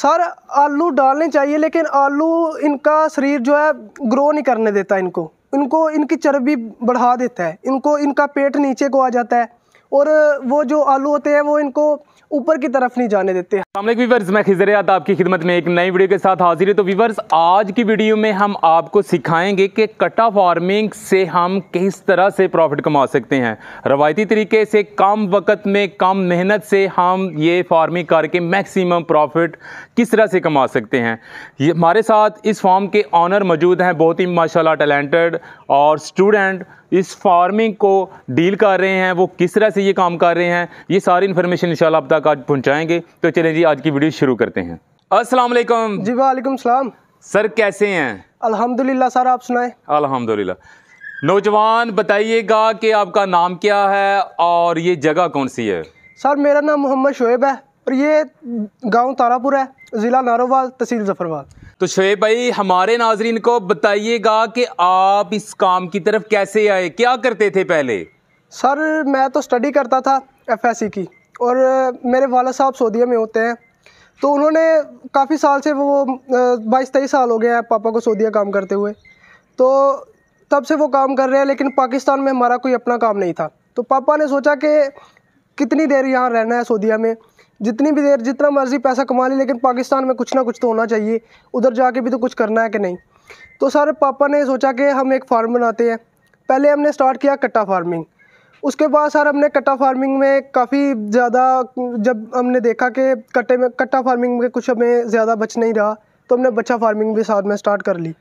sir आलू डालने चाहिए लेकिन आलू इनका शरीर जो है ग्रो नहीं करने देता इनको इनको इनकी चर्बी बढ़ा देता है इनको इनका पेट नीचे को आ जाता है और वो जो आलू होते हैं वो इनको ऊपर की तरफ नहीं जाने देते हैं मैं खिजर याद आपकी खिदमत में एक नई वीडियो के साथ हाजिर है तो वीवर्स आज की वीडियो में हम आपको सिखाएंगे कि कटा फार्मिंग से हम किस तरह से प्रॉफिट कमा सकते हैं रवायती तरीके से कम वक्त में कम मेहनत से हम ये फार्मिंग करके मैक्सिमम प्रॉफिट किस तरह से कमा सकते हैं ये हमारे साथ इस फॉर्म के ऑनर मौजूद हैं बहुत ही माशाला टैलेंटेड और स्टूडेंट इस फार्मिंग को डील कर रहे हैं वो किस तरह से ये काम कर रहे हैं ये सारी इन्फॉर्मेशन इन आप तक आज पहुँचाएँगे तो चलें जी आज की वीडियो शुरू करते हैं असलम जी वालेकुम सलाम सर कैसे हैं अल्हम्दुलिल्लाह सर आप सुनाएं अल्हम्दुलिल्लाह नौजवान बताइएगा कि आपका नाम क्या है और ये जगह कौन सी है सर मेरा नाम मोहम्मद शोएब है और ये गांव तारापुर है ज़िला नारोवाल तहसील जफरवाल तो शोएब भाई हमारे नाजरीन को बताइएगा कि आप इस काम की तरफ कैसे आए क्या करते थे पहले सर मैं तो स्टडी करता था एफएससी की और मेरे वाला साहब सऊदीया में होते हैं तो उन्होंने काफ़ी साल से वो बाईस तेईस साल हो गए हैं पापा को सऊदीया काम करते हुए तो तब से वो काम कर रहे हैं लेकिन पाकिस्तान में हमारा कोई अपना काम नहीं था तो पापा ने सोचा कि कितनी देर यहाँ रहना है सऊदीया में जितनी भी देर जितना मर्ज़ी पैसा कमा ली लेकिन पाकिस्तान में कुछ ना कुछ तो होना चाहिए उधर जाके भी तो कुछ करना है कि नहीं तो सारे पापा ने सोचा कि हम एक फार्म बनाते हैं पहले हमने स्टार्ट किया कट्टा फार्मिंग उसके बाद सर हमने कट्टा फार्मिंग में काफ़ी ज़्यादा जब हमने देखा कि कट्टे में कट्टा फार्मिंग में कुछ हमें ज़्यादा बच नहीं रहा तो हमने बच्चा फार्मिंग भी साथ में स्टार्ट कर ली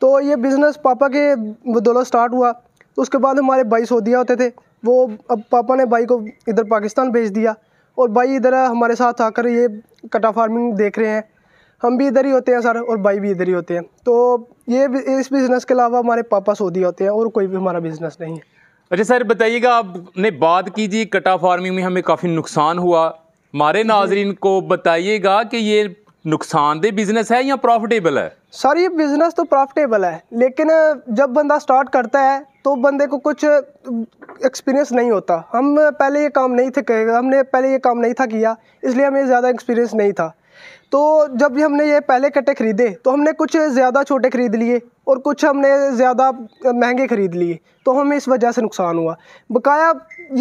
तो ये बिज़नेस पापा के बदौलत स्टार्ट हुआ तो उसके बाद हमारे भाई सऊदिया होते थे वो अब पापा ने भाई को इधर पाकिस्तान भेज दिया और भाई इधर हमारे साथ आकर ये कटा फार्मिंग देख रहे हैं हम भी इधर ही होते हैं सर और भाई भी इधर ही होते हैं तो ये इस बिज़नेस के अलावा हमारे पापा सऊदी होते हैं और कोई भी हमारा बिज़नेस नहीं है अच्छा सर बताइएगा आपने बात की थी कटा फार्मिंग में हमें काफ़ी नुकसान हुआ हमारे नाजरीन को बताइएगा कि ये नुकसानदेह बिजनेस है या प्रॉफिटेबल है सर ये बिजनेस तो प्रॉफिटेबल है लेकिन जब बंदा स्टार्ट करता है तो बंदे को कुछ एक्सपीरियंस नहीं होता हम पहले ये काम नहीं थे हमने पहले ये काम नहीं था किया इसलिए हमें ज़्यादा एक्सपीरियंस नहीं था तो जब भी हमने ये पहले कट्टे खरीदे तो हमने कुछ ज़्यादा छोटे खरीद लिए और कुछ हमने ज़्यादा महंगे खरीद लिए तो हमें इस वजह से नुकसान हुआ बकाया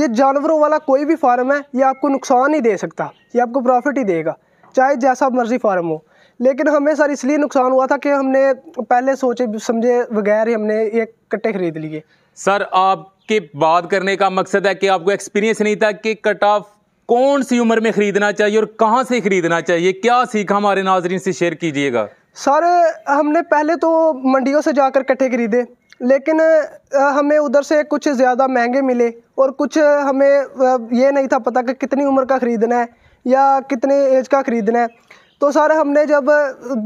ये जानवरों वाला कोई भी फार्म है ये आपको नुकसान ही दे सकता ये आपको प्रॉफिट ही देगा चाहे जैसा मर्जी फार्म हो लेकिन हमें सर इसलिए नुकसान हुआ था कि हमने पहले सोचे समझे बगैर हमने एक कट्टे खरीद लिए सर आपके बात करने का मकसद है कि आपको एक्सपीरियंस नहीं था कि कट ऑफ कौन सी उम्र में ख़रीदना चाहिए और कहाँ से ख़रीदना चाहिए क्या सीखा हमारे नाजरन से शेयर कीजिएगा सर हमने पहले तो मंडियों से जाकर कट्ठे खरीदे लेकिन हमें उधर से कुछ ज़्यादा महंगे मिले और कुछ हमें ये नहीं था पता कि कितनी उम्र का ख़रीदना है या कितने एज का ख़रीदना है तो सर हमने जब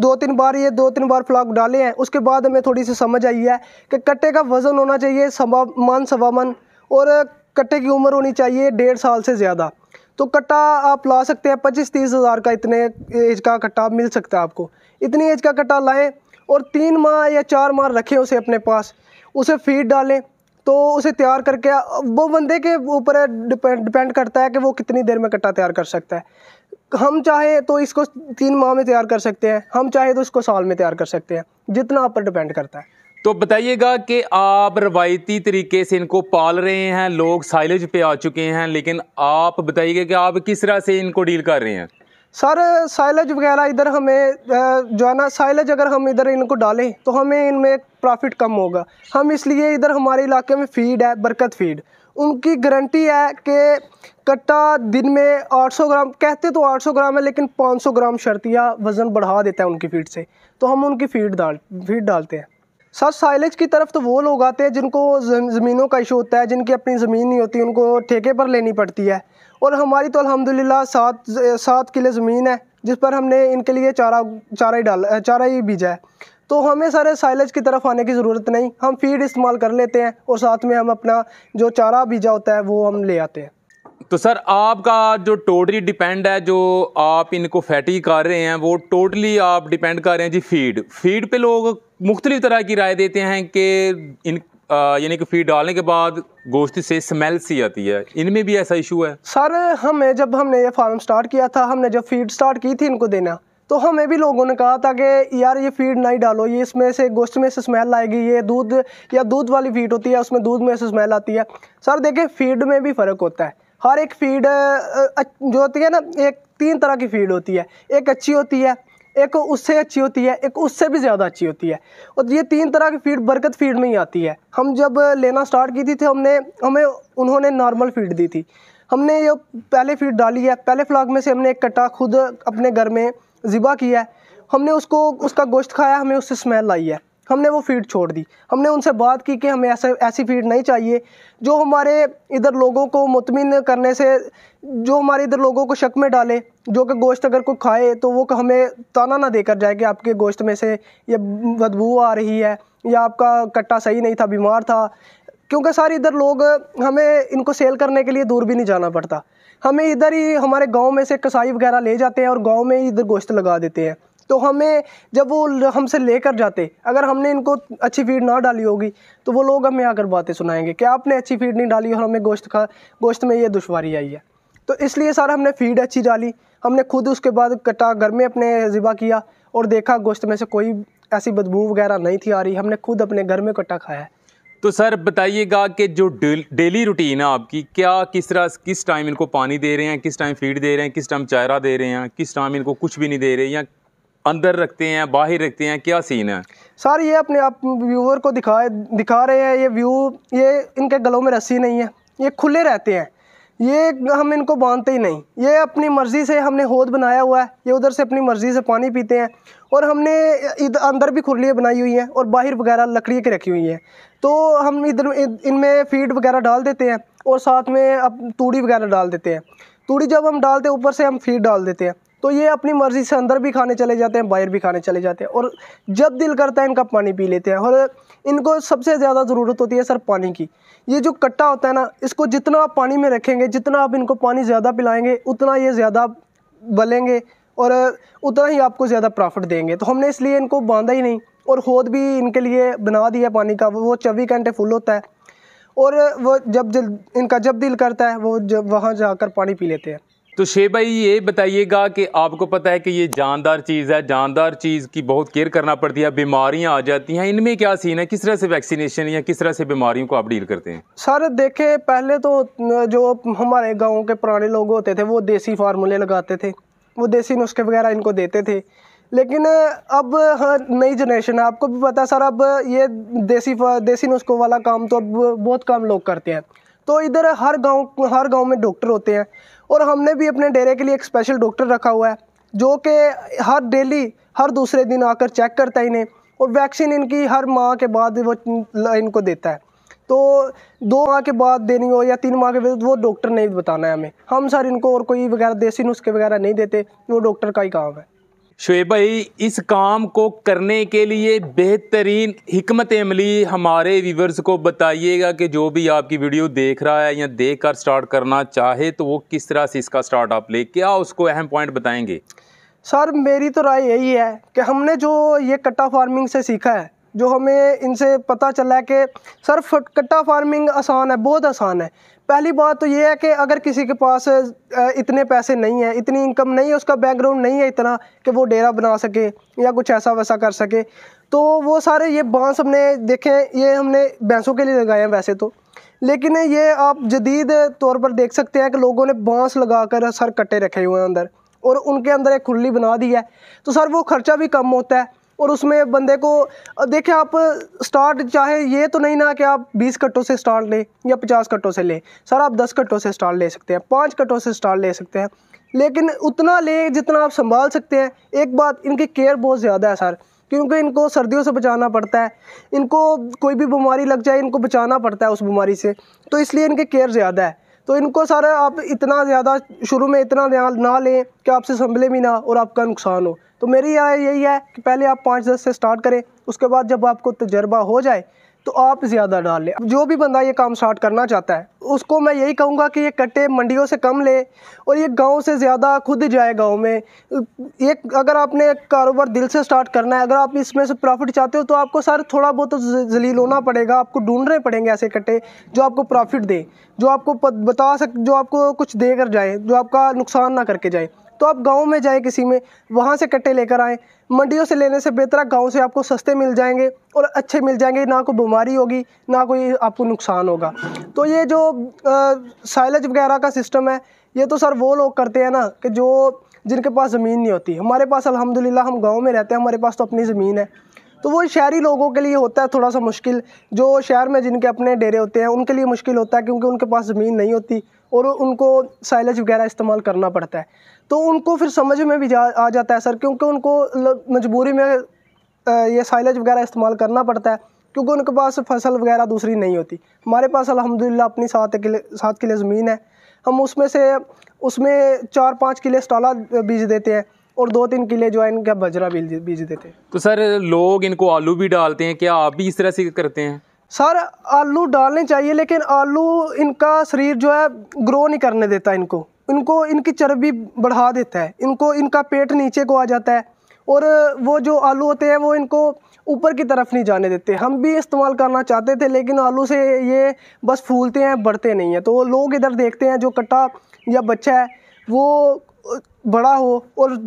दो तीन बार ये दो तीन बार फ्लॉक डाले हैं उसके बाद हमें थोड़ी सी समझ आई है कि कट्टे का वज़न होना चाहिए सवा मन सवा मन और कट्टे की उम्र होनी चाहिए डेढ़ साल से ज़्यादा तो कट्टा आप ला सकते हैं पच्चीस तीस हज़ार का इतने एज का कट्टा मिल सकता है आपको इतनी एज का कट्टा लाएँ और तीन माह या चार माह रखें उसे अपने पास उसे फीड डालें तो उसे तैयार करके वो बंदे के ऊपर डिपेंड डिपेंड करता है कि वो कितनी देर में कट्टा तैयार कर सकता है हम चाहे तो इसको तीन माह में तैयार कर सकते हैं हम चाहे तो इसको साल में तैयार कर सकते हैं जितना आप पर डिपेंड करता है तो बताइएगा कि आप रवायती तरीके से इनको पाल रहे हैं लोग साइलेज पे आ चुके हैं लेकिन आप बताइएगा कि आप किस तरह से इनको डील कर रहे हैं सर साइलेज वगैरह इधर हमें जो है ना साइलेज अगर हम इधर इनको डालें तो हमें इनमें प्रॉफिट कम होगा हम इसलिए इधर हमारे इलाके में फीड है बरकत फीड उनकी गारंटी है कि कट्टा दिन में 800 ग्राम कहते तो 800 ग्राम है लेकिन 500 ग्राम शर्तिया वज़न बढ़ा देता है उनकी फीड से तो हम उनकी फीड डाल फीड डालते हैं सर साइलेज की तरफ तो वो लोग आते हैं जिनको ज़मीनों का इशू होता है जिनकी अपनी ज़मीन नहीं होती उनको ठेके पर लेनी पड़ती है और हमारी तो अलहमदिल्ला सात सात किले ज़मीन है जिस पर हमने इनके लिए चारा चारा ही डाल चारा ही बीजा है तो हमें सारे साइलेज की तरफ आने की ज़रूरत नहीं हम फीड इस्तेमाल कर लेते हैं और साथ में हम अपना जो चारा बीजा होता है वो हम ले आते हैं तो सर आपका जो टोटली डिपेंड है जो आप इनको फैटी कर रहे हैं वो टोटली आप डिपेंड कर रहे हैं जी फीड फीड पे लोग मुख्तलिफ तरह की राय देते हैं कि इन यानी कि फीड डालने के बाद गोश्त से स्मेल सी आती है इनमें भी ऐसा इशू है सर हमें जब हमने ये फार्म स्टार्ट किया था हमने जब फीड स्टार्ट की थी इनको देना तो हमें भी लोगों ने कहा था कि यार ये फीड नहीं डालो ये इसमें से गोश्त में से स्मेल आएगी ये दूध या दूध वाली फीड होती है उसमें दूध में से स्मेल आती है सर देखिए फीड में भी फ़र्क होता है हर एक फीड जो होती है ना एक तीन तरह की फीड होती है एक अच्छी होती है एक उससे अच्छी होती है एक उससे भी ज़्यादा अच्छी होती है और ये तीन तरह की फीड बरकत फीड में ही आती है हम जब लेना स्टार्ट की थी तो हमने हमें उन्होंने नॉर्मल फीड दी थी हमने ये पहले फीड डाली है पहले फ्लॉग में से हमने एक कट्टा खुद अपने घर में ज़िबा किया है हमने उसको उसका गोश्त खाया हमें उससे स्मेल आई है हमने वो फीड छोड़ दी हमने उनसे बात की कि हमें ऐसे ऐसी फीड नहीं चाहिए जो हमारे इधर लोगों को मुतमिन करने से जो हमारे इधर लोगों को शक में डाले जो कि गोश्त अगर कोई खाए तो वो हमें ताना ना देकर जाए कि आपके गोश्त में से ये बदबू आ रही है या आपका कट्टा सही नहीं था बीमार था क्योंकि सारे इधर लोग हमें इनको सेल करने के लिए दूर भी नहीं जाना पड़ता हमें इधर ही हमारे गांव में से कसाई वगैरह ले जाते हैं और गांव में ही इधर गोश्त लगा देते हैं तो हमें जब वो हमसे लेकर जाते अगर हमने इनको अच्छी फीड ना डाली होगी तो वो लोग हमें आकर बातें सुनाएंगे कि आपने अच्छी फीड नहीं डाली और हमें गोश्त खा गोश्त में ये दुशारी आई है तो इसलिए सर हमने फीड अच्छी डाली हमने खुद उसके बाद कटा घर में अपने ज़िबा किया और देखा गोश्त में से कोई ऐसी बदबू वगैरह नहीं थी आ रही हमने खुद अपने घर में कट्टा खाया है तो सर बताइएगा कि जो डेली रूटीन है आपकी क्या किस तरह किस टाइम इनको पानी दे रहे हैं किस टाइम फीड दे रहे हैं किस टाइम चारा दे रहे हैं किस टाइम इनको कुछ भी नहीं दे रहे हैं या अंदर रखते हैं बाहर रखते हैं क्या सीन है सर ये अपने आप व्यूअर को दिखा दिखा रहे हैं ये व्यू ये इनके गलों में रस्सी नहीं है ये खुले रहते हैं ये हम इनको बांधते ही नहीं ये अपनी मर्ज़ी से हमने होद बनाया हुआ है ये उधर से अपनी मर्ज़ी से पानी पीते हैं और हमने इधर अंदर भी खुरलियाँ बनाई हुई हैं और बाहर वगैरह लकड़ी की रखी हुई हैं तो हम इधर इनमें फीड वगैरह डाल देते हैं और साथ में अब तूड़ी वगैरह डाल देते हैं तूड़ी जब हम डालते हैं ऊपर से हम फीड डाल देते हैं तो ये अपनी मर्ज़ी से अंदर भी खाने चले जाते हैं बाहर भी खाने चले जाते हैं और जब दिल करता है इनका पानी पी लेते हैं और इनको सबसे ज़्यादा ज़रूरत होती है सर पानी की ये जो कट्टा होता है ना इसको जितना आप पानी में रखेंगे जितना आप इनको पानी ज़्यादा पिलाएंगे उतना ये ज़्यादा बलेंगे और उतना ही आपको ज़्यादा प्रॉफिट देंगे तो हमने इसलिए इनको बांधा ही नहीं और खोद भी इनके लिए बना दिया पानी का वो चौबीस घंटे फुल होता है और वो जब जल इनका जब दिल करता है वो जब वहाँ जाकर पानी पी लेते हैं तो शे भाई ये बताइएगा कि आपको पता है कि ये जानदार चीज़ है जानदार चीज़ की बहुत केयर करना पड़ती है बीमारियां आ जाती हैं इनमें क्या सीन है किस तरह से वैक्सीनेशन या किस तरह से बीमारियों को आप डील करते हैं सर देखे पहले तो जो हमारे गाँव के पुराने लोग होते थे वो देसी फार्मूले लगाते थे वो देसी नुस्खे वगैरह इनको देते थे लेकिन अब हाँ, नई जनरेशन है आपको भी पता सर अब ये देसी देसी नुस्खों वाला काम तो अब बहुत कम लोग करते हैं तो इधर हर गांव हर गांव में डॉक्टर होते हैं और हमने भी अपने डेरे के लिए एक स्पेशल डॉक्टर रखा हुआ है जो कि हर डेली हर दूसरे दिन आकर चेक करता है इन्हें और वैक्सीन इनकी हर माह के बाद वो इनको देता है तो दो माह के बाद देनी हो या तीन माह के बाद वो डॉक्टर नहीं बताना है हमें हम सर इनको और कोई वगैरह देसी नुस्खे वगैरह नहीं देते वो डॉक्टर का ही काम है भाई इस काम को करने के लिए बेहतरीन हमत अमली हमारे व्यूवर्स को बताइएगा कि जो भी आपकी वीडियो देख रहा है या देख कर स्टार्ट करना चाहे तो वो किस तरह से इसका स्टार्ट आप ले क्या उसको अहम पॉइंट बताएंगे सर मेरी तो राय यही है कि हमने जो ये कट्टा फार्मिंग से सीखा है जो हमें इनसे पता चला है कि सर कट्टा फार्मिंग आसान है बहुत आसान है पहली बात तो ये है कि अगर किसी के पास इतने पैसे नहीं है इतनी इनकम नहीं है उसका बैकग्राउंड नहीं है इतना कि वो डेरा बना सके या कुछ ऐसा वैसा कर सके तो वो सारे ये बांस हमने देखे ये हमने भैंसों के लिए लगाए हैं वैसे तो लेकिन ये आप जदीद तौर पर देख सकते हैं कि लोगों ने बांस लगा कर सर कट्टे रखे हुए हैं अंदर और उनके अंदर एक खुली बना दी है तो सर वो खर्चा भी कम होता है और उसमें बंदे को देखें आप स्टार्ट चाहे ये तो नहीं ना कि आप बीस कट्टों से स्टार्ट लें या पचास कट्टों से लें सर आप दस कट्टों से स्टार्ट ले सकते हैं पाँच कट्टों से स्टार्ट ले सकते हैं लेकिन उतना ले जितना आप संभाल सकते हैं एक बात इनकी केयर बहुत ज़्यादा है सर क्योंकि इनको सर्दियों से बचाना पड़ता है इनको कोई भी बीमारी लग जाए इनको बचाना पड़ता है उस बीमारी से तो इसलिए इनकी केयर ज़्यादा है तो इनको सारा आप इतना ज़्यादा शुरू में इतना ध्यान ना लें कि आपसे संभले भी ना और आपका नुकसान हो तो मेरी राय यही है कि पहले आप पाँच दस से स्टार्ट करें उसके बाद जब आपको तजर्बा हो जाए तो आप ज़्यादा डाल लें जो भी बंदा ये काम स्टार्ट करना चाहता है उसको मैं यही कहूँगा कि ये कट्टे मंडियों से कम ले और ये गांव से ज़्यादा खुद जाए गांव में एक अगर आपने कारोबार दिल से स्टार्ट करना है अगर आप इसमें से प्रॉफिट चाहते हो तो आपको सर थोड़ा बहुत तो जलील होना पड़ेगा आपको ढूंढने पड़ेंगे ऐसे कट्टे जो आपको प्रॉफिट दें जो आपको बता सक जो आपको कुछ दे कर जाए जो आपका नुकसान ना करके जाए तो आप गाँव में जाएँ किसी में वहाँ से कट्टे लेकर आएँ मंडियों से लेने से बेहतर गाँव से आपको सस्ते मिल जाएंगे और अच्छे मिल जाएंगे ना कोई बीमारी होगी ना कोई आपको नुकसान होगा तो ये जो साइलेज वगैरह का सिस्टम है ये तो सर वो लोग करते हैं ना कि जो जिनके पास ज़मीन नहीं होती हमारे पास अलहमदिल्ला हम गाँव में रहते हैं हमारे पास तो अपनी ज़मीन है तो वो शहरी लोगों के लिए होता है थोड़ा सा मुश्किल जो शहर में जिनके अपने डेरे होते हैं उनके लिए मुश्किल होता है क्योंकि उनके पास ज़मीन नहीं होती और उनको साइलेज वगैरह इस्तेमाल करना पड़ता है तो उनको फिर समझ में भी जा आ जाता है सर क्योंकि उनको मजबूरी में ये साइलेज वगैरह इस्तेमाल करना पड़ता है क्योंकि उनके पास फसल वगैरह दूसरी नहीं होती हमारे पास अलहमदिल्ला अपनी सात किले सात किले ज़मीन है हम उसमें से उसमें चार पाँच किले स्टाला बीज देते हैं और दो तीन किले जो है इनका बजरा बीज बीज देते हैं तो सर लोग इनको आलू भी डालते हैं क्या आप भी इस तरह से करते हैं सर आलू डालने चाहिए लेकिन आलू इनका शरीर जो है ग्रो नहीं करने देता इनको इनको इनकी चर्बी बढ़ा देता है इनको इनका पेट नीचे को आ जाता है और वो जो आलू होते हैं वो इनको ऊपर की तरफ नहीं जाने देते हम भी इस्तेमाल करना चाहते थे लेकिन आलू से ये बस फूलते हैं बढ़ते नहीं हैं तो लोग इधर देखते हैं जो कट्टा या बच्चा है वो बड़ा हो और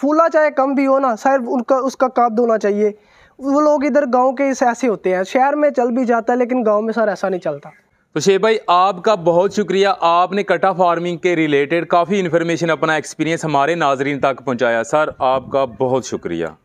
फूला चाहे कम भी हो ना शायद उनका उसका काब धोना चाहिए वो लोग इधर गांव के ऐसे होते हैं शहर में चल भी जाता है लेकिन गांव में सर ऐसा नहीं चलता तो शेब भाई आपका बहुत शुक्रिया आपने कटा फार्मिंग के रिलेटेड काफ़ी इन्फॉर्मेशन अपना एक्सपीरियंस हमारे नाजरीन तक पहुंचाया सर आपका बहुत शुक्रिया